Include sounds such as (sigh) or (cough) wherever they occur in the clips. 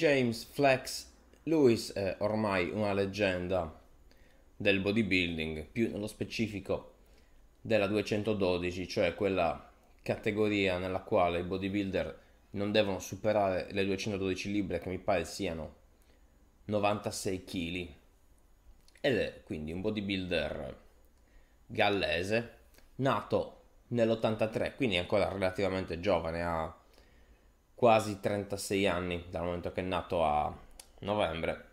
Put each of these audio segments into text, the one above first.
James Flex Lewis è ormai una leggenda del bodybuilding, più nello specifico della 212, cioè quella categoria nella quale i bodybuilder non devono superare le 212 libbre che mi pare siano 96 kg ed è quindi un bodybuilder gallese nato nell'83 quindi ancora relativamente giovane ha quasi 36 anni dal momento che è nato a novembre.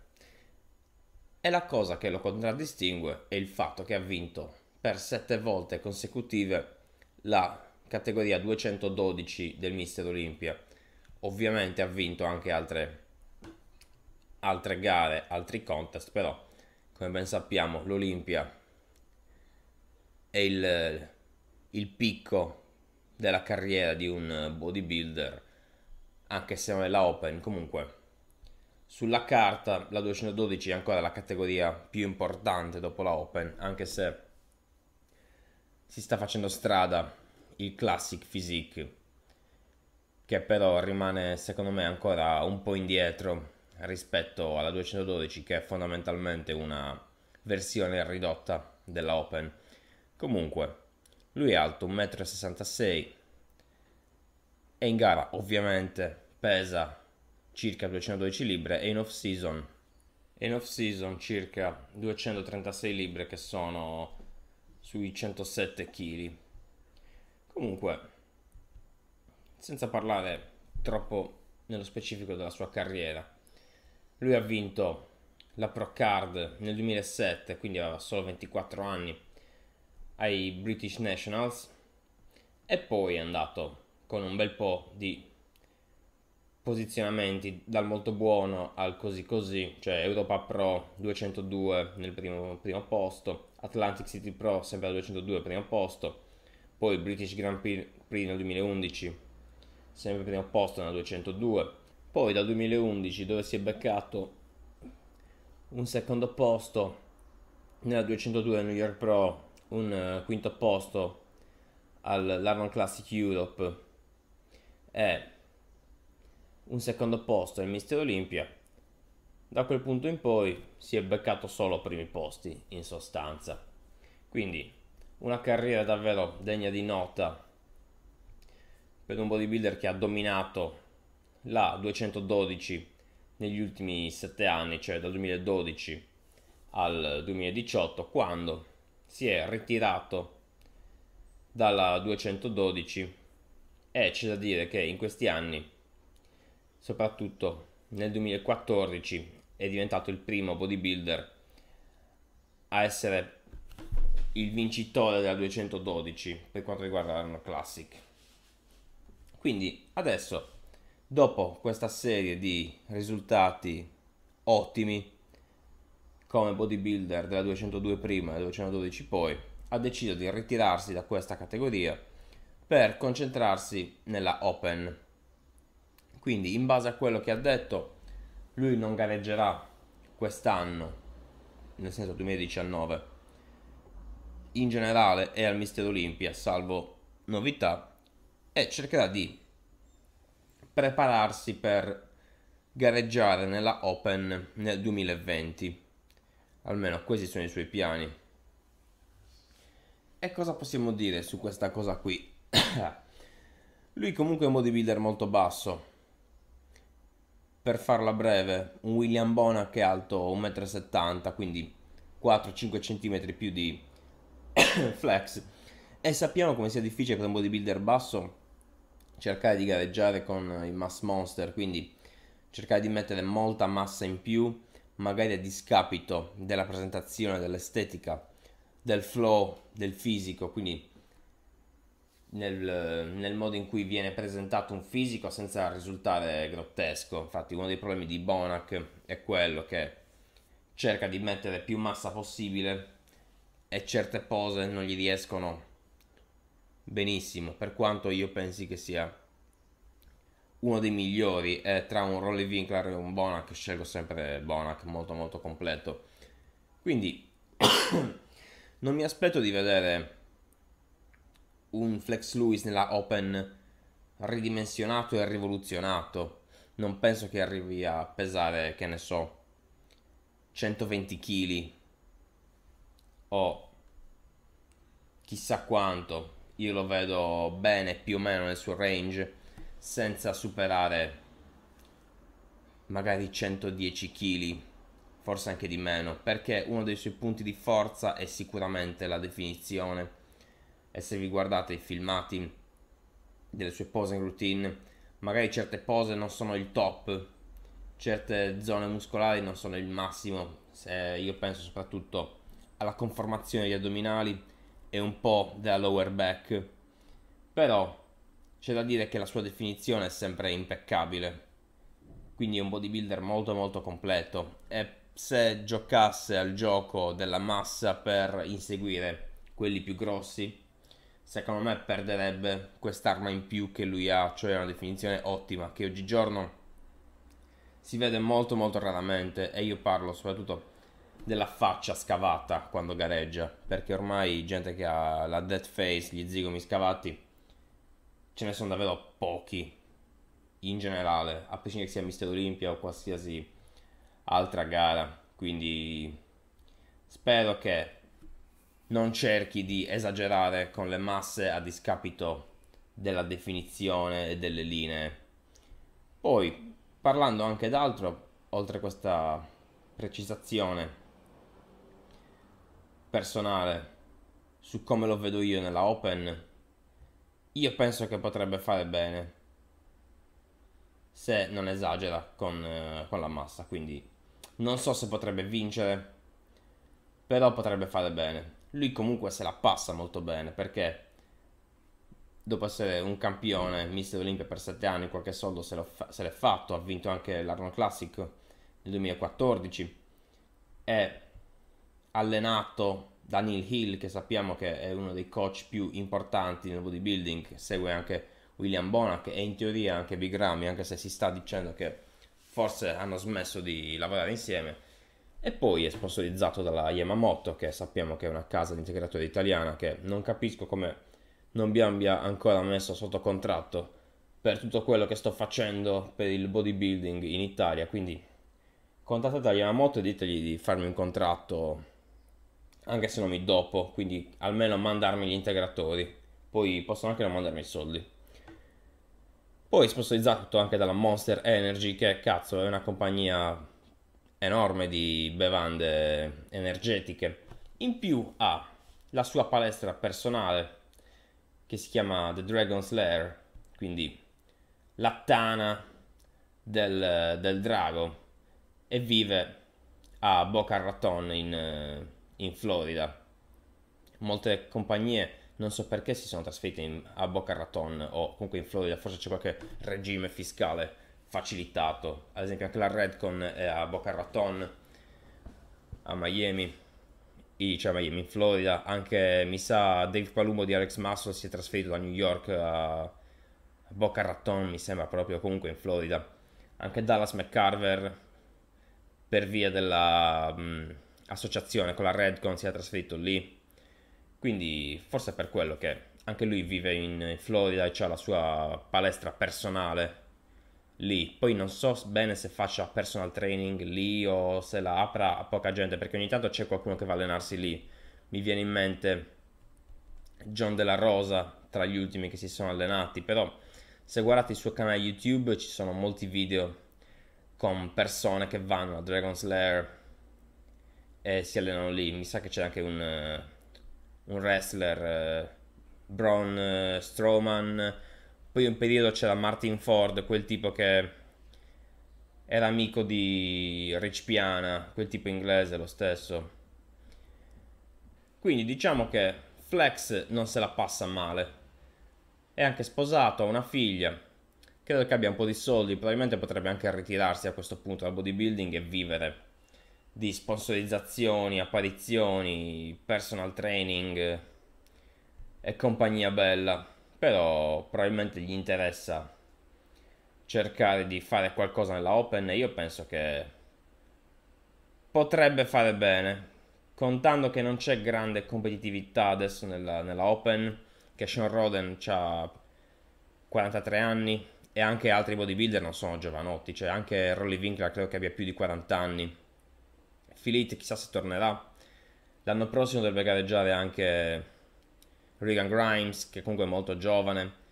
E la cosa che lo contraddistingue è il fatto che ha vinto per sette volte consecutive la categoria 212 del Mister Olimpia. Ovviamente ha vinto anche altre, altre gare, altri contest, però come ben sappiamo l'Olimpia è il, il picco della carriera di un bodybuilder anche se non è la Open. Comunque, sulla carta la 212 è ancora la categoria più importante dopo la Open, anche se si sta facendo strada il Classic Physique, che però rimane secondo me ancora un po' indietro rispetto alla 212 che è fondamentalmente una versione ridotta della Open. Comunque, lui è alto 1,66 m, e in gara ovviamente pesa circa 212 libbre e in off season in off season circa 236 libbre che sono sui 107 kg comunque senza parlare troppo nello specifico della sua carriera lui ha vinto la Pro Card nel 2007 quindi aveva solo 24 anni ai British Nationals e poi è andato con un bel po' di posizionamenti dal molto buono al così così, cioè Europa Pro 202 nel primo, primo posto, Atlantic City Pro sempre a 202 primo posto, poi British Grand Prix nel 2011 sempre primo posto nella 202, poi dal 2011 dove si è beccato un secondo posto nella 202 New York Pro, un eh, quinto posto all'Arnold Classic Europe e un secondo posto il Mister Olimpia. Da quel punto in poi si è beccato solo primi posti, in sostanza. Quindi una carriera davvero degna di nota per un bodybuilder che ha dominato la 212 negli ultimi 7 anni, cioè dal 2012 al 2018, quando si è ritirato dalla 212 e eh, c'è da dire che in questi anni, soprattutto nel 2014, è diventato il primo bodybuilder a essere il vincitore della 212 per quanto riguarda l'Arnold Classic. Quindi adesso, dopo questa serie di risultati ottimi come bodybuilder della 202 prima e della 212 poi, ha deciso di ritirarsi da questa categoria per concentrarsi nella Open. Quindi in base a quello che ha detto, lui non gareggerà quest'anno, nel senso 2019, in generale è al Mister Olimpia, salvo novità, e cercherà di prepararsi per gareggiare nella Open nel 2020. Almeno questi sono i suoi piani. E cosa possiamo dire su questa cosa qui? (coughs) Lui comunque è un bodybuilder molto basso. Per farla breve, un William Bonac è alto 1,70 m, quindi 4-5 cm più di (coughs) Flex. E sappiamo come sia difficile per un bodybuilder basso cercare di gareggiare con i Mass Monster, quindi cercare di mettere molta massa in più, magari a discapito della presentazione, dell'estetica, del flow, del fisico, quindi nel, nel, modo in cui viene presentato un fisico senza risultare grottesco. Infatti, uno dei problemi di Bonac è quello che cerca di mettere più massa possibile e certe pose non gli riescono benissimo, per quanto io pensi che sia uno dei migliori e tra un Rolly Winkler e un Bonac scelgo sempre Bonac molto molto completo quindi (coughs) non mi aspetto di vedere un Flex Lewis nella Open ridimensionato e rivoluzionato. Non penso che arrivi a pesare, che ne so, 120 kg o chissà quanto. Io lo vedo bene più o meno nel suo range senza superare magari 110 kg, forse anche di meno, perché uno dei suoi punti di forza è sicuramente la definizione e se vi guardate i filmati delle sue pose in routine, magari certe pose non sono il top, certe zone muscolari non sono il massimo, io penso soprattutto alla conformazione degli addominali e un po' della lower back, però c'è da dire che la sua definizione è sempre impeccabile, quindi è un bodybuilder molto molto completo e se giocasse al gioco della massa per inseguire quelli più grossi secondo me perderebbe quest'arma in più che lui ha, cioè una definizione ottima che oggigiorno si vede molto molto raramente e io parlo soprattutto della faccia scavata quando gareggia, perché ormai gente che ha la dead face, gli zigomi scavati, ce ne sono davvero pochi in generale, a prescindere che sia Mister Olimpia o qualsiasi altra gara, quindi spero che non cerchi di esagerare con le masse a discapito della definizione e delle linee. Poi, parlando anche d'altro, oltre a questa precisazione personale su come lo vedo io nella Open, io penso che potrebbe fare bene se non esagera con, eh, con la massa, quindi non so se potrebbe vincere, però potrebbe fare bene lui comunque se la passa molto bene perché dopo essere un campione mm. mister Olimpia per 7 anni qualche soldo se, fa- se l'è fatto, ha vinto anche l'Arnold Classic nel 2014, è allenato da Neil Hill che sappiamo che è uno dei coach più importanti nel bodybuilding, segue anche William Bonac e in teoria anche Big Ramy anche se si sta dicendo che forse hanno smesso di lavorare insieme e poi è sponsorizzato dalla Yamamoto, che sappiamo che è una casa di integratori italiana che non capisco come non mi abbia ancora messo sotto contratto per tutto quello che sto facendo per il bodybuilding in Italia. Quindi contattate la Yamamoto e ditegli di farmi un contratto anche se non mi dopo, quindi almeno mandarmi gli integratori. Poi possono anche non mandarmi i soldi. Poi sponsorizzato anche dalla Monster Energy, che cazzo è una compagnia enorme di bevande energetiche. In più ha la sua palestra personale che si chiama The Dragon's Lair, quindi la tana del, del drago, e vive a Boca Raton in, in, Florida. Molte compagnie, non so perché, si sono trasferite in, a Boca Raton o comunque in Florida, forse c'è qualche regime fiscale facilitato. Ad esempio anche la Redcon è a Boca Raton, a Miami, cioè Miami in Florida. Anche, mi sa, Dave Palumbo di Alex Masso si è trasferito da New York a Boca Raton, mi sembra proprio, comunque in Florida. Anche Dallas McCarver, per via dell'associazione mm, con la Redcon, si è trasferito lì. Quindi forse è per quello che anche lui vive in Florida e ha la sua palestra personale lì. Poi non so bene se faccia personal training lì o se la apra a poca gente, perché ogni tanto c'è qualcuno che va a allenarsi lì. Mi viene in mente John della Rosa tra gli ultimi che si sono allenati, però se guardate il suo canale YouTube ci sono molti video con persone che vanno a Dragon's Lair e si allenano lì. Mi sa che c'è anche un, eh, un wrestler, eh, Braun eh, Strowman, poi un periodo c'era Martin Ford, quel tipo che era amico di Rich Piana, quel tipo inglese lo stesso. Quindi diciamo che Flex non se la passa male. È anche sposato, ha una figlia. Credo che abbia un po' di soldi, probabilmente potrebbe anche ritirarsi a questo punto dal bodybuilding e vivere di sponsorizzazioni, apparizioni, personal training e compagnia bella però probabilmente gli interessa cercare di fare qualcosa nella Open e io penso che potrebbe fare bene, contando che non c'è grande competitività adesso nella, nella Open, che Sean Roden ha 43 anni e anche altri bodybuilder non sono giovanotti, cioè anche Rolly Winkler credo che abbia più di 40 anni, Filit chissà se tornerà, l'anno prossimo dovrebbe gareggiare anche Regan Grimes, che comunque è molto giovane.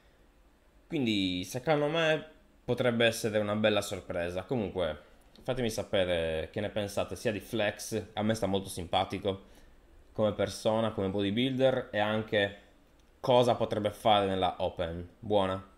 Quindi, secondo me, potrebbe essere una bella sorpresa. Comunque, fatemi sapere che ne pensate sia di Flex, a me sta molto simpatico come persona, come bodybuilder e anche cosa potrebbe fare nella Open. Buona.